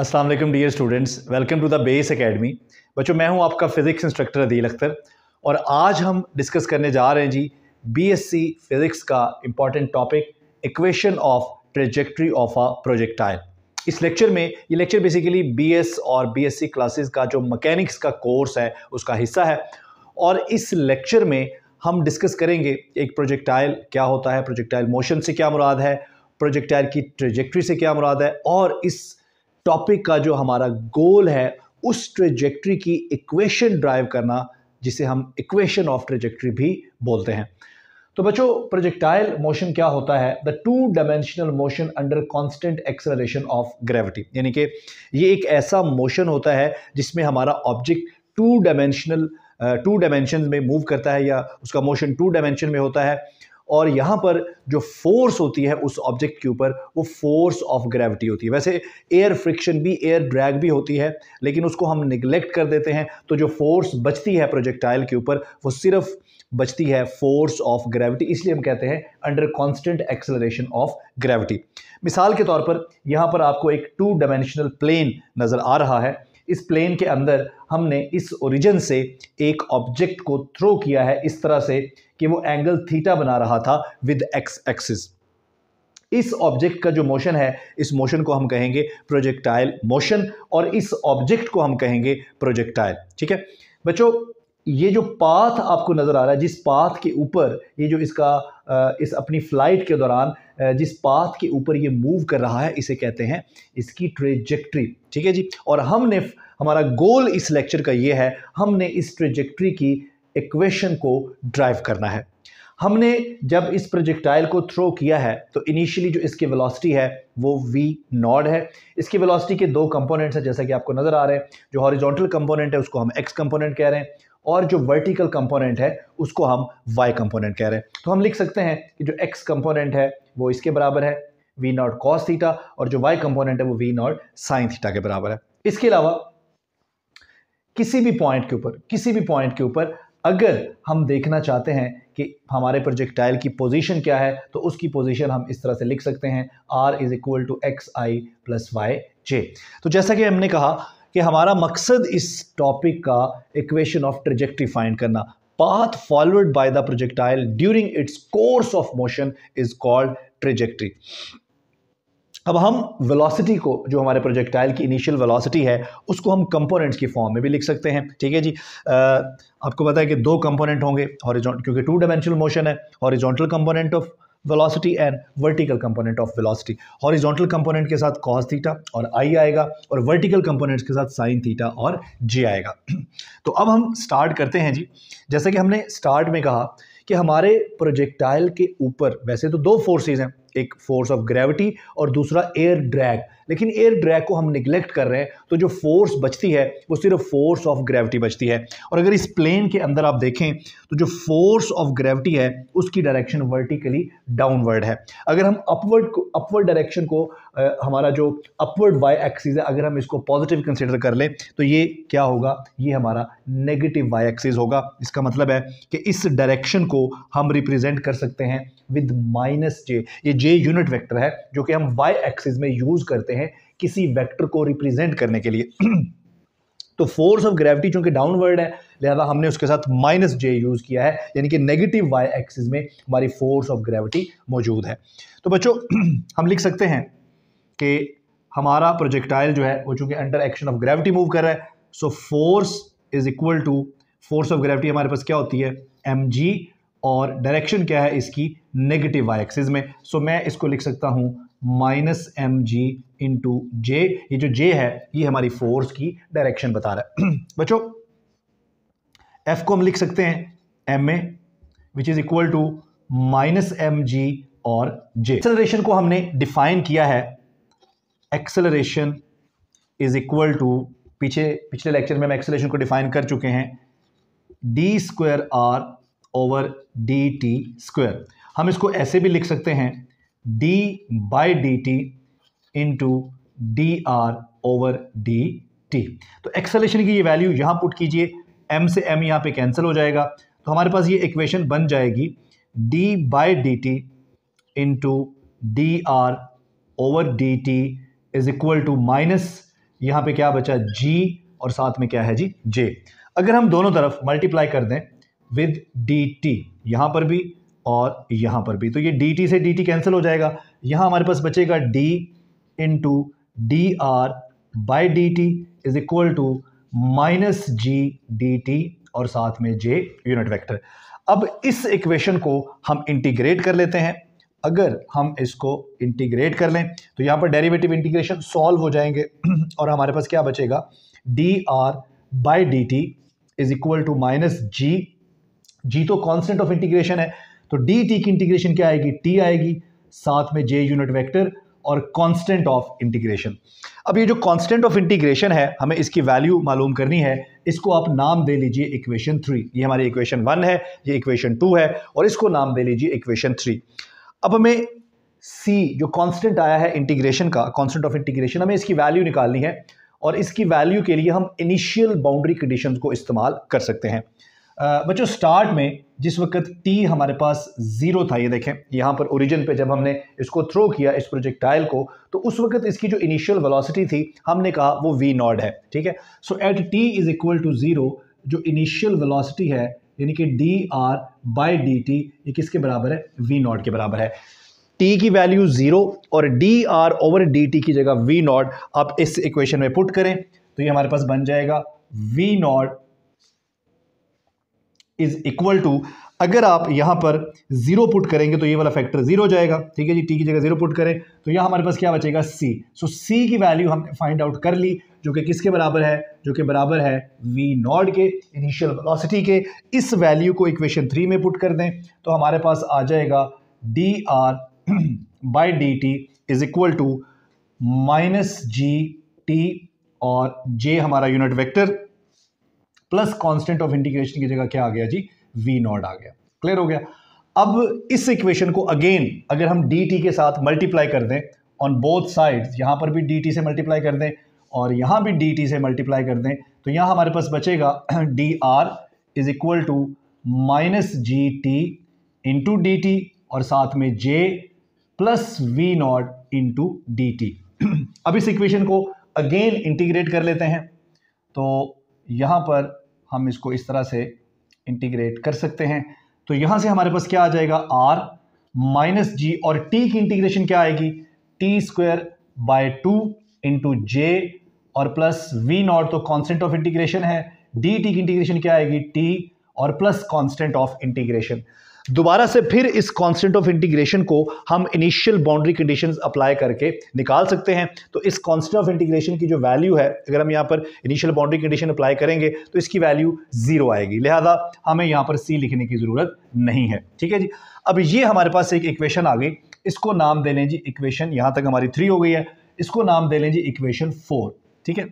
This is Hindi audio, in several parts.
अस्सलाम वालेकुम dear students welcome to the base academy बच्चों मैं हूं आपका फ़िज़िक्स इंस्ट्रक्टर अदील अख्तर और आज हम डिस्कस करने जा रहे हैं जी बीएससी फिज़िक्स का important topic equation of trajectory of a projectile इस लेक्चर में ये लेक्चर बेसिकली बीएस और बीएससी क्लासेस का जो मकैनिक्स का कोर्स है उसका हिस्सा है और इस लेक्चर में हम डिस्कस करेंगे एक प्रोजेक्टाइल क्या होता है प्रोजेक्टाइल मोशन से क्या मुराद है प्रोजेक्टाइल की ट्रेजेक्ट्री से क्या मुराद है और इस टॉपिक का जो हमारा गोल है उस ट्रेजेक्ट्री की इक्वेशन ड्राइव करना जिसे हम इक्वेशन ऑफ ट्रेजेक्ट्री भी बोलते हैं तो बच्चों प्रोजेक्टाइल मोशन क्या होता है the two dimensional motion under constant acceleration of gravity यानी कि ये एक ऐसा मोशन होता है जिसमें हमारा object two dimensional two dimension में मूव करता है या उसका मोशन टू डायमेंशन में होता है और यहाँ पर जो फोर्स होती है उस ऑब्जेक्ट के ऊपर वो फोर्स ऑफ ग्रेविटी होती है वैसे एयर फ्रिक्शन भी एयर ड्रैग भी होती है लेकिन उसको हम निगलेक्ट कर देते हैं तो जो फोर्स बचती है प्रोजेक्टाइल के ऊपर वो सिर्फ बचती है फोर्स ऑफ ग्रेविटी इसलिए हम कहते हैं under constant acceleration of gravity मिसाल के तौर पर यहाँ पर आपको एक टू डायमेंशनल प्लेन नज़र आ रहा है इस प्लेन के अंदर हमने इस ओरिजिन से एक ऑब्जेक्ट को थ्रो किया है इस तरह से कि वो एंगल थीटा बना रहा था विद एक्स एक्सिस इस ऑब्जेक्ट का जो मोशन है इस मोशन को हम कहेंगे प्रोजेक्टाइल मोशन और इस ऑब्जेक्ट को हम कहेंगे प्रोजेक्टाइल ठीक है बच्चों ये जो पाथ आपको नज़र आ रहा है जिस पाथ के ऊपर ये जो इसका इस अपनी फ़्लाइट के दौरान जिस पाथ के ऊपर ये मूव कर रहा है इसे कहते हैं इसकी ट्रेजेक्ट्री ठीक है जी और हमने हमारा गोल इस लेक्चर का ये है हमने इस ट्रेजेक्ट्री की इक्वेशन को ड्राइव करना है हमने जब इस प्रोजेक्टाइल को थ्रो किया है तो इनिशियली जो इसकी वेलोसिटी है वो v नॉड है इसकी वेलोसिटी के दो कंपोनेंट्स हैं जैसा कि आपको नज़र आ रहे हैं जो हॉरिजॉन्टल कंपोनेंट है उसको हम x कंपोनेंट कह रहे हैं और जो वर्टिकल कंपोनेंट है उसको हम वाई कंपोनेंट कह रहे हैं तो हम लिख सकते हैं कि जो एक्स कंपोनेंट है वो इसके बराबर है वी नॉट कॉस थीटा और जो वाई कंपोनेंट है वो वी नॉट साइन थीटा के बराबर है इसके अलावा किसी भी पॉइंट के ऊपर किसी भी पॉइंट के ऊपर अगर हम देखना चाहते हैं कि हमारे प्रोजेक्टाइल की पोजीशन क्या है तो उसकी पोजीशन हम इस तरह से लिख सकते हैं R is equal to X I plus Y J तो जैसा कि हमने कहा कि हमारा मकसद इस टॉपिक का इक्वेशन ऑफ ट्रेजेक्ट्री फाइंड करना path forward by the projectile during its course of motion is called trajectory अब हम वेलोसिटी को जो हमारे प्रोजेक्टाइल की इनिशियल वेलोसिटी है उसको हम कंपोनेंट्स की फॉर्म में भी लिख सकते हैं ठीक है जी आ, आपको पता है कि दो कंपोनेंट होंगे हॉरिजॉन्टल क्योंकि टू डायमेंशनल मोशन है horizontal component of velocity and vertical component of velocity horizontal component के साथ कॉस थीटा और आई आएगा और वर्टिकल कंपोनेंट्स के साथ साइन थीटा और जे आएगा तो अब हम स्टार्ट करते हैं जी जैसा कि हमने स्टार्ट में कहा कि हमारे प्रोजेक्टाइल के ऊपर वैसे तो दो फोर्सेज हैं एक फोर्स ऑफ ग्रेविटी और दूसरा एयर ड्रैग लेकिन एयर ड्रैग को हम निगलेक्ट कर रहे हैं तो जो फोर्स बचती है वो सिर्फ फोर्स ऑफ ग्रेविटी बचती है और अगर इस प्लेन के अंदर आप देखें तो जो फोर्स ऑफ ग्रेविटी है उसकी डायरेक्शन वर्टिकली डाउनवर्ड है अगर हम अपवर्ड को अपवर्ड डायरेक्शन को आ, हमारा जो अपवर्ड वाई एक्सिस है अगर हम इसको पॉजिटिव कंसिडर कर लें तो ये क्या होगा ये हमारा नेगेटिव वाई एक्सिस होगा इसका मतलब है कि इस डायरेक्शन को हम रिप्रेजेंट कर सकते हैं विद माइनस जे ये जे यूनिट वेक्टर है जो कि हम वाई एक्सिस में यूज़ करते हैं किसी वेक्टर को रिप्रेजेंट करने के लिए तो फोर्स ऑफ ग्रेविटी चूंकि डाउनवर्ड है लिहाजा हमने उसके साथ माइनस जे यूज़ किया है यानी कि नेगेटिव वाई एक्सिस में हमारी फोर्स ऑफ ग्रेविटी मौजूद है तो बच्चों हम लिख सकते हैं कि हमारा प्रोजेक्टाइल जो है वो चूंकि under action of gravity move कर रहा है so force is equal to force of gravity हमारे पास क्या होती है एम जी और डायरेक्शन क्या है इसकी नेगेटिव वाई एक्सिस में सो so, मैं इसको लिख सकता हूँ minus M G into J ये जो जे है ये हमारी फोर्स की डायरेक्शन बता रहा है बच्चों एफ को हम लिख सकते हैं M A which is equal to minus M G और जे एक्सेलरेशन को हमने डिफाइन किया है एक्सेलरेशन इज इक्वल टू पीछे पिछले लेक्चर में हम एक्सेलरेशन को डिफाइन कर चुके हैं D square R over D T square हम इसको ऐसे भी लिख सकते हैं D by D T into D R over D T तो एक्सेलेशन की ये वैल्यू यहाँ पुट कीजिए एम से एम यहाँ पे कैंसिल हो जाएगा तो हमारे पास ये इक्वेशन बन जाएगी D by D T into D R over D T is equal to minus यहाँ पे क्या बचा जी और साथ में क्या है जी जे अगर हम दोनों तरफ मल्टीप्लाई कर दें विद डी टी यहाँ पर भी और यहाँ पर भी तो ये डी टी से डी टी कैंसिल हो जाएगा यहाँ हमारे पास बचेगा D into D R by D T is equal to minus G D T और साथ में जे यूनिट वेक्टर अब इस इक्वेशन को हम इंटीग्रेट कर लेते हैं अगर हम इसको इंटीग्रेट कर लें तो यहाँ पर डेरिवेटिव इंटीग्रेशन सॉल्व हो जाएंगे और हमारे पास क्या बचेगा D R by D T is equal to minus G G तो कॉन्स्टेंट ऑफ इंटीग्रेशन है तो डी टी की इंटीग्रेशन क्या आएगी टी आएगी साथ में जे यूनिट वेक्टर और कांस्टेंट ऑफ इंटीग्रेशन अब ये जो कांस्टेंट ऑफ इंटीग्रेशन है हमें इसकी वैल्यू मालूम करनी है इसको आप नाम दे लीजिए इक्वेशन थ्री ये हमारी इक्वेशन वन है ये इक्वेशन टू है और इसको नाम दे लीजिए इक्वेशन थ्री अब हमें सी जो कांस्टेंट आया है इंटीग्रेशन का कांस्टेंट ऑफ इंटीग्रेशन हमें इसकी वैल्यू निकालनी है और इसकी वैल्यू के लिए हम इनिशियल बाउंड्री कंडीशन को इस्तेमाल कर सकते हैं बच्चों स्टार्ट में जिस वक्त टी हमारे पास ज़ीरो था ये देखें यहाँ पर ओरिजिन पे जब हमने इसको थ्रो किया इस प्रोजेक्टाइल को तो उस वक्त इसकी जो इनिशियल वेलोसिटी थी हमने कहा वो वी नॉट है ठीक है so at T is equal to zero जो इनिशियल वेलोसिटी है यानी कि D R by D T ये किसके बराबर है वी नॉट के बराबर है टी की वैल्यू ज़ीरो और D R over D T की जगह वी नॉट आप इस इक्वेशन में पुट करें तो ये हमारे पास बन जाएगा V naught is equal to अगर आप यहाँ पर जीरो पुट करेंगे तो ये वाला फैक्टर जीरो जाएगा ठीक है जी टी की जगह जीरो पुट करें तो यहाँ हमारे पास क्या बचेगा सी सो सी की वैल्यू हमने फाइंड आउट कर ली जो कि किसके बराबर है जो कि बराबर है वी नॉट के इनिशियल वेलोसिटी के इस वैल्यू को इक्वेशन थ्री में पुट कर दें तो हमारे पास आ जाएगा D R by D T is equal to minus G T और जे हमारा unit vector plus constant of integration की जगह क्या आ गया जी वी नॉट आ गया क्लियर हो गया अब इस इक्वेशन को अगेन अगर हम डी टी के साथ मल्टीप्लाई कर दें ऑन बोथ साइड यहाँ पर भी डी टी से मल्टीप्लाई कर दें और यहाँ भी डी टी से मल्टीप्लाई कर दें तो यहाँ हमारे पास बचेगा D R is equal to minus G T into D T और साथ में J plus V naught into D T अब इस इक्वेशन को अगेन इंटीग्रेट कर लेते हैं तो यहाँ पर हम इसको इस तरह से इंटीग्रेट कर सकते हैं तो यहां से हमारे पास क्या आ जाएगा आर माइनस जी और टी की इंटीग्रेशन क्या आएगी T square by two into J और प्लस वी नॉट तो कॉन्स्टेंट ऑफ इंटीग्रेशन है डी टी की इंटीग्रेशन क्या आएगी टी और प्लस कॉन्स्टेंट ऑफ इंटीग्रेशन दोबारा से फिर इस कांस्टेंट ऑफ इंटीग्रेशन को हम इनिशियल बाउंड्री कंडीशंस अप्लाई करके निकाल सकते हैं तो इस कांस्टेंट ऑफ इंटीग्रेशन की जो वैल्यू है अगर हम यहाँ पर इनिशियल बाउंड्री कंडीशन अप्लाई करेंगे तो इसकी वैल्यू जीरो आएगी लिहाजा हमें यहाँ पर सी लिखने की ज़रूरत नहीं है ठीक है जी अब ये हमारे पास एक इक्वेशन आ गई इसको नाम दे लें जी इक्वेशन यहाँ तक हमारी थ्री हो गई है इसको नाम दे लें जी इक्वेशन फोर ठीक है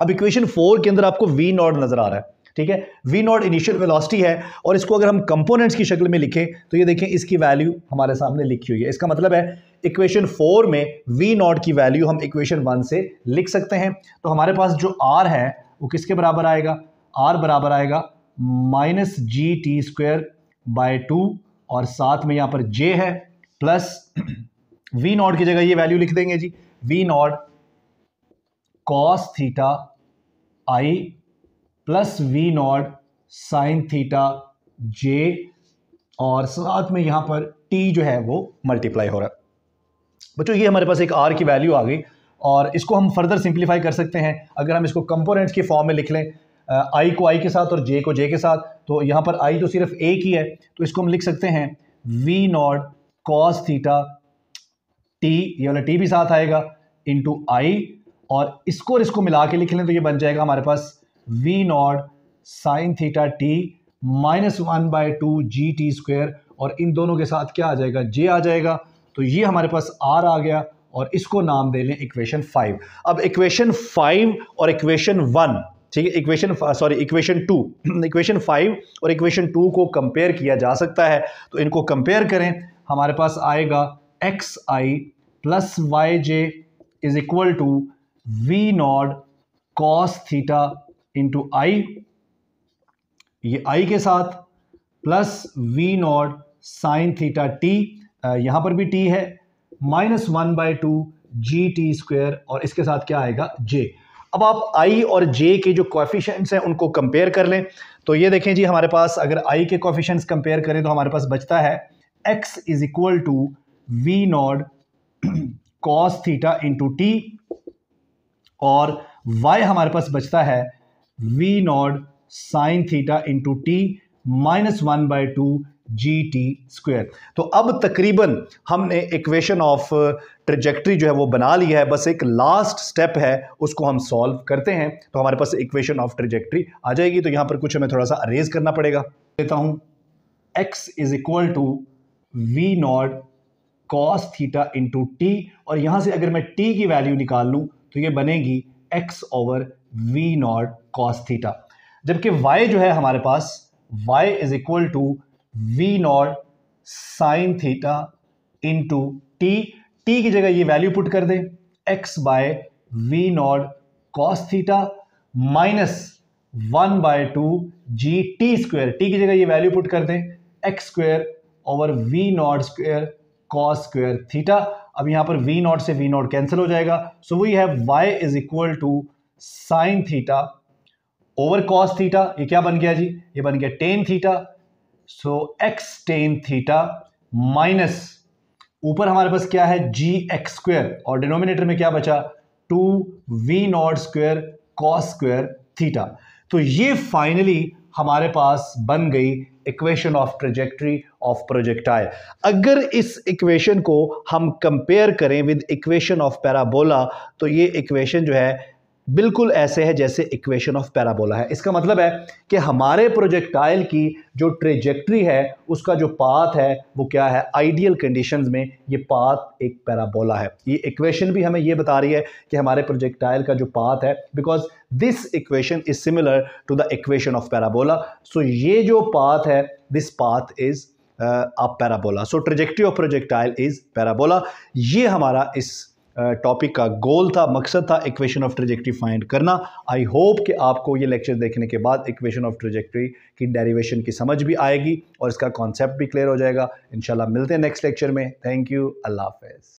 अब इक्वेशन फोर के अंदर आपको वी नॉट नज़र आ रहा है ठीक है वी नॉट इनिशियल वेलोसिटी है और इसको अगर हम कंपोनेंट्स की शक्ल में लिखें तो ये देखें इसकी वैल्यू हमारे सामने लिखी हुई है इसका मतलब है इक्वेशन फोर में वी नॉट की वैल्यू हम इक्वेशन वन से लिख सकते हैं तो हमारे पास जो आर है वो किसके बराबर आएगा आर बराबर आएगा minus G T square by two और साथ में यहाँ पर जे है प्लस वी नॉट की जगह ये वैल्यू लिख देंगे G V naught cos theta I plus V naught sine theta J और साथ में यहाँ पर टी जो है वो मल्टीप्लाई हो रहा है बच्चों ये हमारे पास एक आर की वैल्यू आ गई और इसको हम फर्दर सिंप्लीफाई कर सकते हैं अगर हम इसको कंपोनेंट्स के फॉर्म में लिख लें आई को आई के साथ और जे को जे के साथ तो यहाँ पर आई तो सिर्फ एक ही है तो इसको हम लिख सकते हैं V naught cos theta T ये वाला टी भी साथ आएगा इंटू आई और इसको और इसको मिला के लिख लें तो ये बन जाएगा हमारे पास V naught sine theta T minus one by two G T square और इन दोनों के साथ क्या आ जाएगा जे आ जाएगा तो ये हमारे पास आर आ गया और इसको नाम दे लें इक्वेशन फाइव अब इक्वेशन फाइव और इक्वेशन वन ठीक है equation sorry equation two equation five और इक्वेशन टू को कंपेयर किया जा सकता है तो इनको कंपेयर करें हमारे पास आएगा X I plus Y J is equal to we naught cos theta into I ये आई के साथ plus V naught sine theta T यहां पर भी टी है minus one by two G T square और इसके साथ क्या आएगा जे अब आप आई और जे के जो कॉफिशेंट्स हैं उनको कंपेयर कर लें तो ये देखें जी हमारे पास अगर आई के कॉफिशेंट्स कंपेयर करें तो हमारे पास बचता है x is equal to we naught cos theta into t और वाई हमारे पास बचता है we naught sine theta into t minus one by two G T square तो अब तकरीबन हमने इक्वेशन ऑफ ट्रिजेक्ट्री जो है वो बना लिया है बस एक लास्ट स्टेप है उसको हम सॉल्व करते हैं तो हमारे पास इक्वेशन ऑफ ट्रिजेक्ट्री आ जाएगी तो यहां पर कुछ हमें थोड़ा सा अरेज करना पड़ेगा देता हूं x is equal to v naught cos theta into t और यहां से अगर मैं टी की वैल्यू निकाल लूँ तो ये बनेगी x over v naught cos theta जबकि y जो है हमारे पास y is equal to v naught sine theta to t t की जगह ये वैल्यू पुट कर दें x by v naught cos theta minus one by two G T square t की जगह ये वैल्यू पुट कर दें x square over v naught square cos square theta अब यहां पर वी नॉट से वी नॉट कैंसिल हो जाएगा so we have y is equal to sine theta over cos theta ये क्या बन गया जी ये बन गया tan theta so x tan theta minus ऊपर हमारे पास क्या है जी एक्स स्क्वेयर और डिनोमिनेटर में क्या बचा two v naught square cos square theta तो ये फाइनली हमारे पास बन गई equation of trajectory of projectile अगर इस इक्वेशन को हम कंपेयर करें विद इक्वेशन ऑफ पैराबोला तो ये इक्वेशन जो है बिल्कुल ऐसे है जैसे इक्वेशन ऑफ पैराबोला है इसका मतलब है कि हमारे प्रोजेक्टाइल की जो ट्रेजेक्ट्री है उसका जो पाथ है वो क्या है आइडियल कंडीशंस में ये पाथ एक पैराबोला है ये इक्वेशन भी हमें ये बता रही है कि हमारे प्रोजेक्टाइल का जो पाथ है because this equation is similar to the equation of parabola so ये जो पाथ है this path is a parabola so trajectory of projectile is parabola ये हमारा इस टॉपिक का गोल था मकसद था इक्वेशन ऑफ ट्रेजेक्ट्री फाइंड करना आई होप कि आपको ये लेक्चर देखने के बाद इक्वेशन ऑफ ट्रेजेक्ट्री की डेरिवेशन की समझ भी आएगी और इसका कॉन्सेप्ट भी क्लियर हो जाएगा इन मिलते हैं नेक्स्ट लेक्चर में थैंक यू अल्लाह हाफ